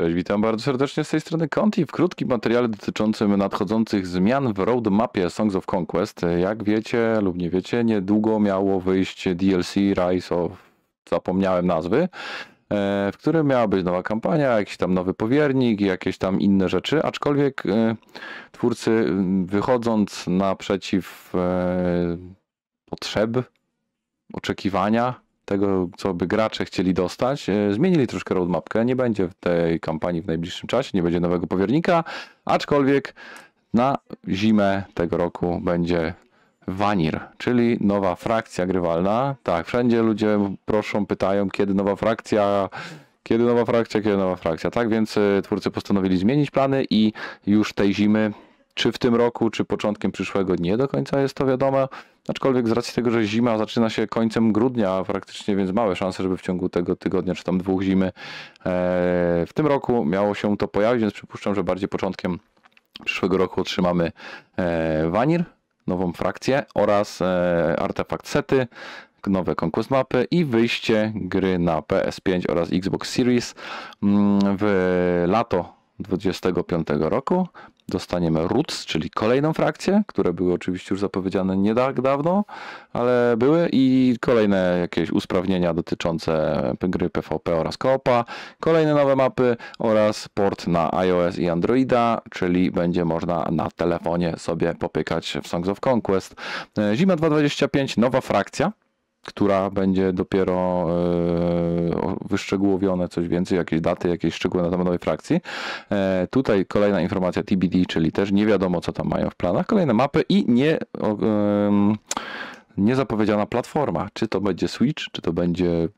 Cześć, witam bardzo serdecznie z tej strony Conti w krótkim materiale dotyczącym nadchodzących zmian w roadmapie Songs of Conquest. Jak wiecie lub nie wiecie, niedługo miało wyjść DLC Rise of... zapomniałem nazwy, e, w którym miała być nowa kampania, jakiś tam nowy powiernik, i jakieś tam inne rzeczy, aczkolwiek e, twórcy mm, wychodząc naprzeciw e, potrzeb, oczekiwania tego, co by gracze chcieli dostać. E, zmienili troszkę roadmapkę, nie będzie tej kampanii w najbliższym czasie, nie będzie nowego powiernika, aczkolwiek na zimę tego roku będzie Vanir, czyli nowa frakcja grywalna. Tak, wszędzie ludzie proszą, pytają, kiedy nowa frakcja, kiedy nowa frakcja, kiedy nowa frakcja. Tak więc e, twórcy postanowili zmienić plany i już tej zimy czy w tym roku, czy początkiem przyszłego, nie do końca jest to wiadome. Aczkolwiek z racji tego, że zima zaczyna się końcem grudnia praktycznie, więc małe szanse, żeby w ciągu tego tygodnia, czy tam dwóch zimy e, w tym roku miało się to pojawić, więc przypuszczam, że bardziej początkiem przyszłego roku otrzymamy Vanir, e, nową frakcję oraz e, artefakt sety, nowe konkurs mapy i wyjście gry na PS5 oraz Xbox Series mm, w lato 25 roku dostaniemy Roots, czyli kolejną frakcję, które były oczywiście już zapowiedziane nie tak dawno, ale były i kolejne jakieś usprawnienia dotyczące gry PvP oraz koopa, kolejne nowe mapy oraz port na iOS i Androida, czyli będzie można na telefonie sobie popykać w Songs of Conquest. E, Zima 225, nowa frakcja, która będzie dopiero e, wyszczegółowione coś więcej, jakieś daty, jakieś szczegóły na temat nowej frakcji. E, tutaj kolejna informacja TBD, czyli też nie wiadomo, co tam mają w planach. Kolejne mapy i nie niezapowiedziana platforma. Czy to będzie Switch, czy to będzie,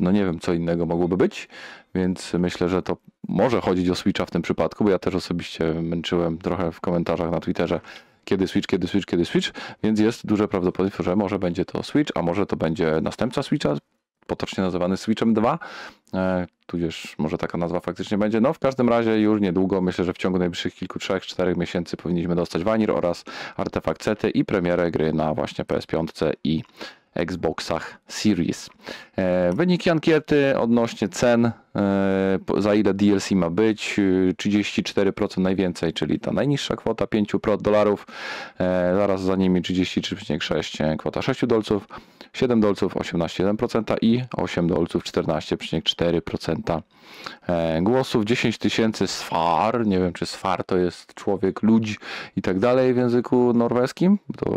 no nie wiem, co innego mogłoby być, więc myślę, że to może chodzić o Switcha w tym przypadku, bo ja też osobiście męczyłem trochę w komentarzach na Twitterze kiedy Switch, kiedy Switch, kiedy Switch, więc jest duże prawdopodobieństwo, że może będzie to Switch, a może to będzie następca Switcha, potocznie nazywany Switchem 2, e, tudzież może taka nazwa faktycznie będzie. No w każdym razie już niedługo, myślę, że w ciągu najbliższych kilku, trzech, czterech miesięcy powinniśmy dostać Vanir oraz Artefakt CT i premierę gry na właśnie PS5 i Xboxach Series. E, wyniki ankiety odnośnie cen, e, za ile DLC ma być, 34% e, najwięcej, czyli ta najniższa kwota 5 dolarów, zaraz za nimi 33,6 kwota 6 dolców, 7 dolców 18,1% i 8 dolców 14,4% e, głosów. 10 tysięcy sfar, nie wiem czy sfar to jest człowiek, ludź i tak dalej w języku norweskim, to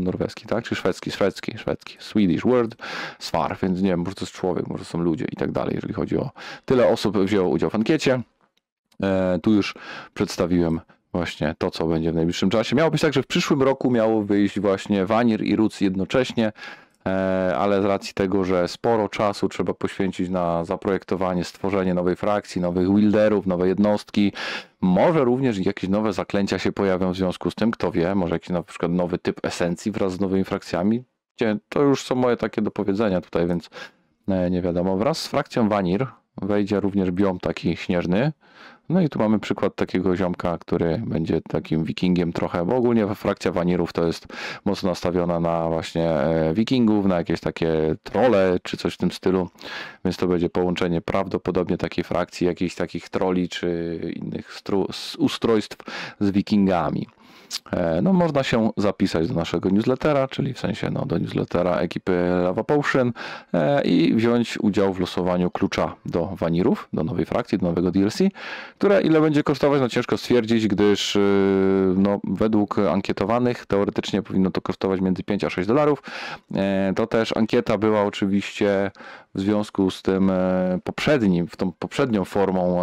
norweski, tak? Czy szwedzki, szwedzki, szwedzki, Swedish word, sfar, więc nie wiem, może to jest człowiek, może są ludzie i tak dalej, jeżeli chodzi o tyle osób wzięło udział w ankiecie. E, tu już przedstawiłem właśnie to, co będzie w najbliższym czasie. Miało być tak, że w przyszłym roku miało wyjść właśnie Wanir i Ruc jednocześnie. E, ale z racji tego, że sporo czasu trzeba poświęcić na zaprojektowanie, stworzenie nowej frakcji, nowych wilderów, nowe jednostki, może również jakieś nowe zaklęcia się pojawią w związku z tym, kto wie, może jakiś na przykład nowy typ esencji wraz z nowymi frakcjami. To już są moje takie dopowiedzenia tutaj, więc e, nie wiadomo. Wraz z frakcją Vanir wejdzie również biom taki śnieżny, no i tu mamy przykład takiego ziomka, który będzie takim wikingiem trochę, bo ogólnie frakcja wanirów to jest mocno nastawiona na właśnie e, wikingów, na jakieś takie trole czy coś w tym stylu, więc to będzie połączenie prawdopodobnie takiej frakcji, jakichś takich troli czy innych ustrojstw z wikingami. E, no, można się zapisać do naszego newslettera, czyli w sensie no, do newslettera ekipy Lava Potion e, i wziąć udział w losowaniu klucza do Vanirów, do nowej frakcji, do nowego DLC, które ile będzie kosztować, no ciężko stwierdzić, gdyż y, no, według ankietowanych teoretycznie powinno to kosztować między 5 a 6 dolarów. E, to też ankieta była oczywiście w związku z tym poprzednim, w tą poprzednią formą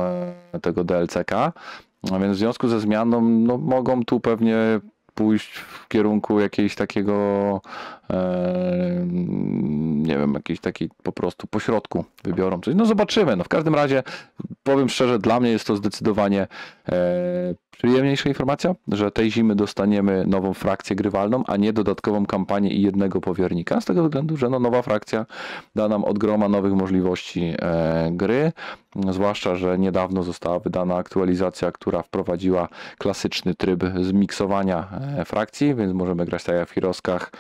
tego DLCK, a więc w związku ze zmianą no, mogą tu pewnie pójść w kierunku jakiegoś takiego nie wiem, jakiejś takiej po prostu pośrodku wybiorą coś. No zobaczymy. No w każdym razie powiem szczerze, dla mnie jest to zdecydowanie e, przyjemniejsza informacja, że tej zimy dostaniemy nową frakcję grywalną, a nie dodatkową kampanię i jednego powiernika. Z tego względu, że no, nowa frakcja da nam odgroma nowych możliwości e, gry. Zwłaszcza, że niedawno została wydana aktualizacja, która wprowadziła klasyczny tryb zmiksowania e, frakcji, więc możemy grać tak jak w Hiroskach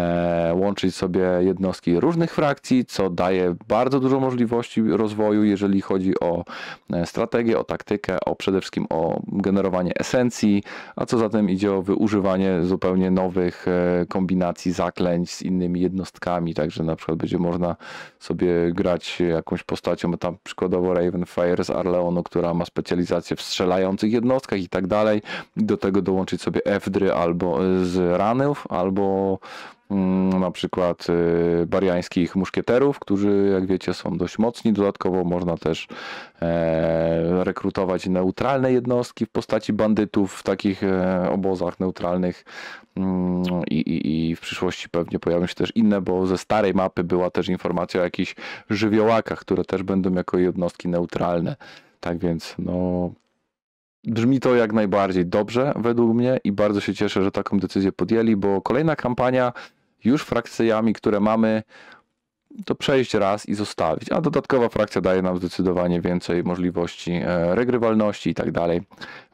E, łączyć sobie jednostki różnych frakcji, co daje bardzo dużo możliwości rozwoju, jeżeli chodzi o e, strategię, o taktykę, o przede wszystkim o generowanie esencji, a co zatem idzie o wyużywanie zupełnie nowych e, kombinacji zaklęć z innymi jednostkami, także na przykład będzie można sobie grać jakąś postacią, tam przykładowo Fire z Arleonu, która ma specjalizację w strzelających jednostkach i tak dalej, do tego dołączyć sobie Efdry albo z ranów, albo Mm, na przykład y, bariańskich muszkieterów, którzy jak wiecie są dość mocni. Dodatkowo można też e, rekrutować neutralne jednostki w postaci bandytów w takich e, obozach neutralnych mm, i, i, i w przyszłości pewnie pojawią się też inne, bo ze starej mapy była też informacja o jakichś żywiołakach, które też będą jako jednostki neutralne. Tak więc no, Brzmi to jak najbardziej dobrze według mnie i bardzo się cieszę, że taką decyzję podjęli, bo kolejna kampania już frakcjami, które mamy, to przejść raz i zostawić. A dodatkowa frakcja daje nam zdecydowanie więcej możliwości e, regrywalności i tak dalej.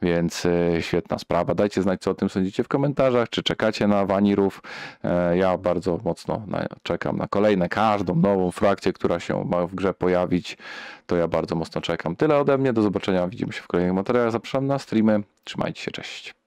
Więc e, świetna sprawa. Dajcie znać, co o tym sądzicie w komentarzach, czy czekacie na wanirów. E, ja bardzo mocno czekam na kolejne, każdą nową frakcję, która się ma w grze pojawić. To ja bardzo mocno czekam. Tyle ode mnie. Do zobaczenia. Widzimy się w kolejnych materiałach. Zapraszam na streamy. Trzymajcie się. Cześć.